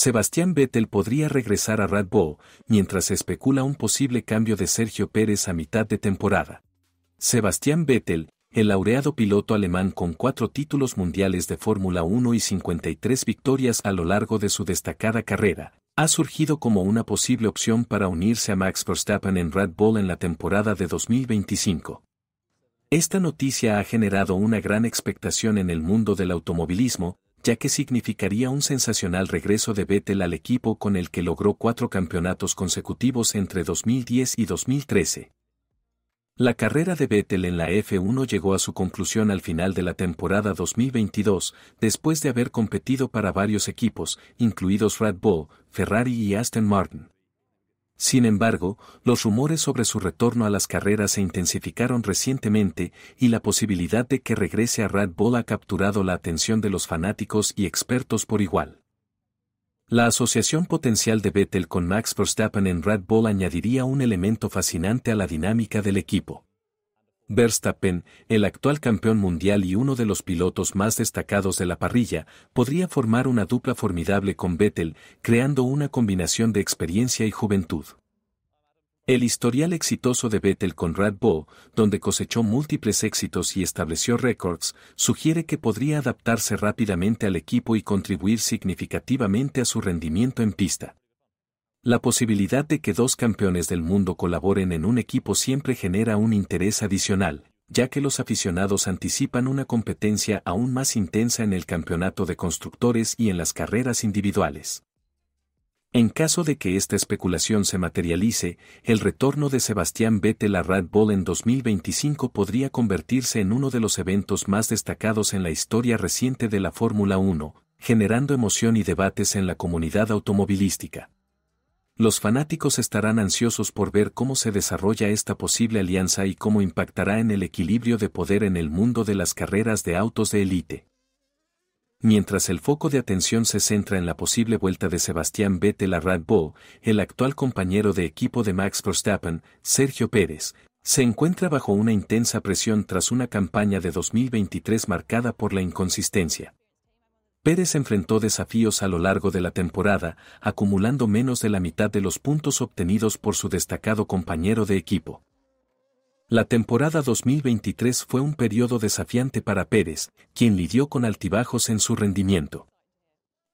Sebastián Vettel podría regresar a Red Bull, mientras se especula un posible cambio de Sergio Pérez a mitad de temporada. Sebastián Vettel, el laureado piloto alemán con cuatro títulos mundiales de Fórmula 1 y 53 victorias a lo largo de su destacada carrera, ha surgido como una posible opción para unirse a Max Verstappen en Red Bull en la temporada de 2025. Esta noticia ha generado una gran expectación en el mundo del automovilismo, ya que significaría un sensacional regreso de Vettel al equipo con el que logró cuatro campeonatos consecutivos entre 2010 y 2013. La carrera de Vettel en la F1 llegó a su conclusión al final de la temporada 2022, después de haber competido para varios equipos, incluidos Red Bull, Ferrari y Aston Martin. Sin embargo, los rumores sobre su retorno a las carreras se intensificaron recientemente y la posibilidad de que regrese a Red Bull ha capturado la atención de los fanáticos y expertos por igual. La asociación potencial de Vettel con Max Verstappen en Red Bull añadiría un elemento fascinante a la dinámica del equipo. Verstappen, el actual campeón mundial y uno de los pilotos más destacados de la parrilla, podría formar una dupla formidable con Vettel, creando una combinación de experiencia y juventud. El historial exitoso de Vettel con Red Bull, donde cosechó múltiples éxitos y estableció récords, sugiere que podría adaptarse rápidamente al equipo y contribuir significativamente a su rendimiento en pista. La posibilidad de que dos campeones del mundo colaboren en un equipo siempre genera un interés adicional, ya que los aficionados anticipan una competencia aún más intensa en el campeonato de constructores y en las carreras individuales. En caso de que esta especulación se materialice, el retorno de Sebastián Vettel a Red Bull en 2025 podría convertirse en uno de los eventos más destacados en la historia reciente de la Fórmula 1, generando emoción y debates en la comunidad automovilística. Los fanáticos estarán ansiosos por ver cómo se desarrolla esta posible alianza y cómo impactará en el equilibrio de poder en el mundo de las carreras de autos de élite. Mientras el foco de atención se centra en la posible vuelta de Sebastián Vettel a Red Bull, el actual compañero de equipo de Max Verstappen, Sergio Pérez, se encuentra bajo una intensa presión tras una campaña de 2023 marcada por la inconsistencia. Pérez enfrentó desafíos a lo largo de la temporada, acumulando menos de la mitad de los puntos obtenidos por su destacado compañero de equipo. La temporada 2023 fue un periodo desafiante para Pérez, quien lidió con altibajos en su rendimiento.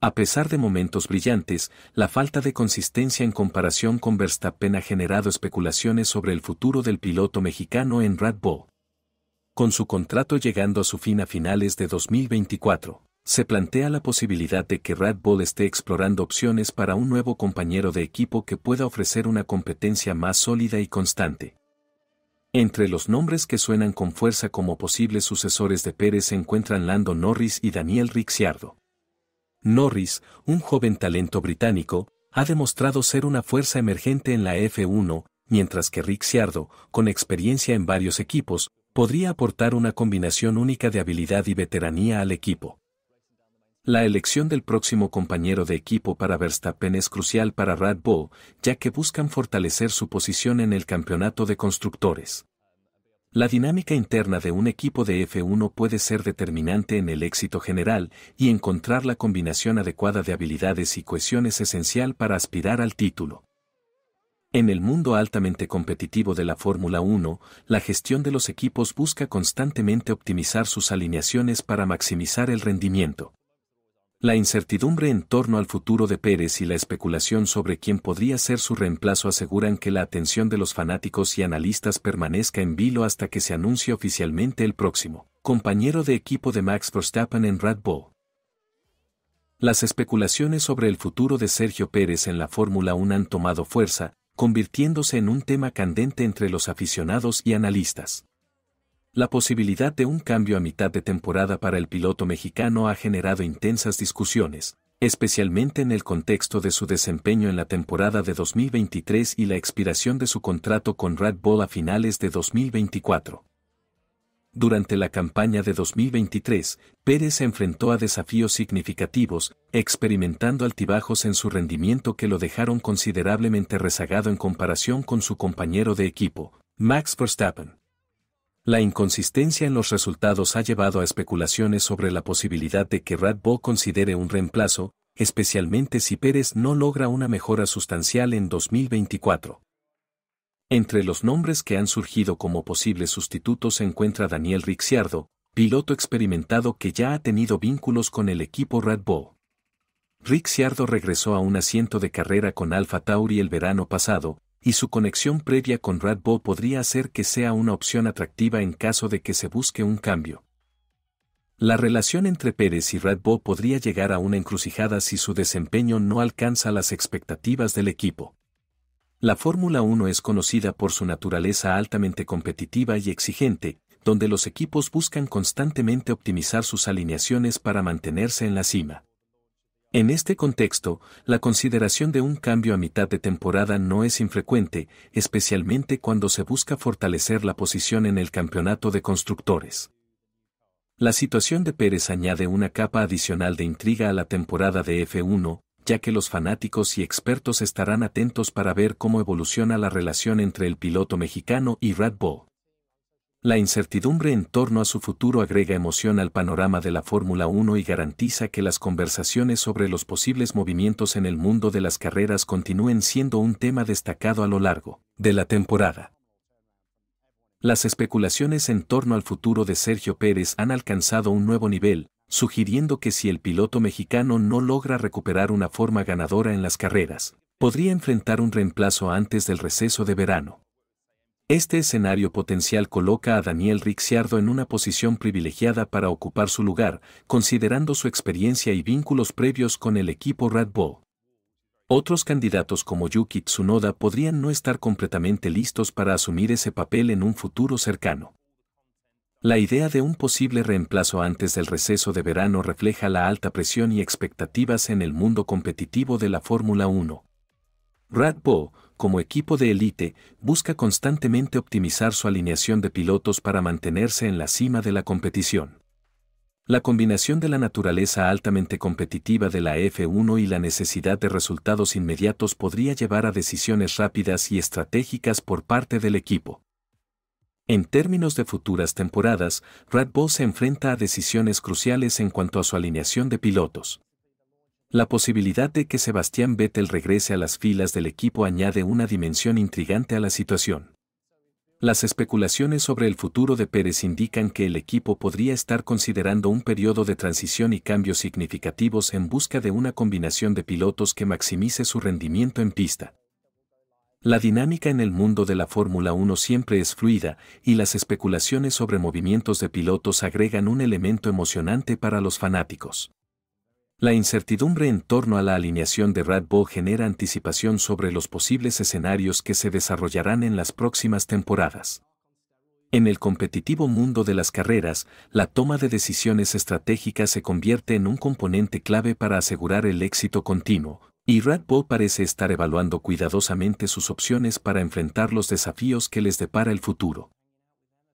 A pesar de momentos brillantes, la falta de consistencia en comparación con Verstappen ha generado especulaciones sobre el futuro del piloto mexicano en Red Bull. Con su contrato llegando a su fin a finales de 2024 se plantea la posibilidad de que Red Bull esté explorando opciones para un nuevo compañero de equipo que pueda ofrecer una competencia más sólida y constante. Entre los nombres que suenan con fuerza como posibles sucesores de Pérez se encuentran Lando Norris y Daniel Ricciardo. Norris, un joven talento británico, ha demostrado ser una fuerza emergente en la F1, mientras que Ricciardo, con experiencia en varios equipos, podría aportar una combinación única de habilidad y veteranía al equipo. La elección del próximo compañero de equipo para Verstappen es crucial para Red Bull, ya que buscan fortalecer su posición en el campeonato de constructores. La dinámica interna de un equipo de F1 puede ser determinante en el éxito general y encontrar la combinación adecuada de habilidades y cohesión es esencial para aspirar al título. En el mundo altamente competitivo de la Fórmula 1, la gestión de los equipos busca constantemente optimizar sus alineaciones para maximizar el rendimiento. La incertidumbre en torno al futuro de Pérez y la especulación sobre quién podría ser su reemplazo aseguran que la atención de los fanáticos y analistas permanezca en vilo hasta que se anuncie oficialmente el próximo, compañero de equipo de Max Verstappen en Red Bull. Las especulaciones sobre el futuro de Sergio Pérez en la Fórmula 1 han tomado fuerza, convirtiéndose en un tema candente entre los aficionados y analistas. La posibilidad de un cambio a mitad de temporada para el piloto mexicano ha generado intensas discusiones, especialmente en el contexto de su desempeño en la temporada de 2023 y la expiración de su contrato con Red Bull a finales de 2024. Durante la campaña de 2023, Pérez se enfrentó a desafíos significativos, experimentando altibajos en su rendimiento que lo dejaron considerablemente rezagado en comparación con su compañero de equipo, Max Verstappen. La inconsistencia en los resultados ha llevado a especulaciones sobre la posibilidad de que Red Bull considere un reemplazo, especialmente si Pérez no logra una mejora sustancial en 2024. Entre los nombres que han surgido como posibles sustitutos se encuentra Daniel Ricciardo, piloto experimentado que ya ha tenido vínculos con el equipo Red Bull. Ricciardo regresó a un asiento de carrera con Alfa Tauri el verano pasado, y su conexión previa con Red Bull podría hacer que sea una opción atractiva en caso de que se busque un cambio. La relación entre Pérez y Red Bull podría llegar a una encrucijada si su desempeño no alcanza las expectativas del equipo. La Fórmula 1 es conocida por su naturaleza altamente competitiva y exigente, donde los equipos buscan constantemente optimizar sus alineaciones para mantenerse en la cima. En este contexto, la consideración de un cambio a mitad de temporada no es infrecuente, especialmente cuando se busca fortalecer la posición en el campeonato de constructores. La situación de Pérez añade una capa adicional de intriga a la temporada de F1, ya que los fanáticos y expertos estarán atentos para ver cómo evoluciona la relación entre el piloto mexicano y Red Bull. La incertidumbre en torno a su futuro agrega emoción al panorama de la Fórmula 1 y garantiza que las conversaciones sobre los posibles movimientos en el mundo de las carreras continúen siendo un tema destacado a lo largo de la temporada. Las especulaciones en torno al futuro de Sergio Pérez han alcanzado un nuevo nivel, sugiriendo que si el piloto mexicano no logra recuperar una forma ganadora en las carreras, podría enfrentar un reemplazo antes del receso de verano. Este escenario potencial coloca a Daniel Ricciardo en una posición privilegiada para ocupar su lugar, considerando su experiencia y vínculos previos con el equipo Red Bull. Otros candidatos como Yuki Tsunoda podrían no estar completamente listos para asumir ese papel en un futuro cercano. La idea de un posible reemplazo antes del receso de verano refleja la alta presión y expectativas en el mundo competitivo de la Fórmula 1. Red Bull, como equipo de élite, busca constantemente optimizar su alineación de pilotos para mantenerse en la cima de la competición. La combinación de la naturaleza altamente competitiva de la F1 y la necesidad de resultados inmediatos podría llevar a decisiones rápidas y estratégicas por parte del equipo. En términos de futuras temporadas, Red Bull se enfrenta a decisiones cruciales en cuanto a su alineación de pilotos. La posibilidad de que Sebastián Vettel regrese a las filas del equipo añade una dimensión intrigante a la situación. Las especulaciones sobre el futuro de Pérez indican que el equipo podría estar considerando un periodo de transición y cambios significativos en busca de una combinación de pilotos que maximice su rendimiento en pista. La dinámica en el mundo de la Fórmula 1 siempre es fluida y las especulaciones sobre movimientos de pilotos agregan un elemento emocionante para los fanáticos. La incertidumbre en torno a la alineación de Red Bull genera anticipación sobre los posibles escenarios que se desarrollarán en las próximas temporadas. En el competitivo mundo de las carreras, la toma de decisiones estratégicas se convierte en un componente clave para asegurar el éxito continuo, y Red Bull parece estar evaluando cuidadosamente sus opciones para enfrentar los desafíos que les depara el futuro.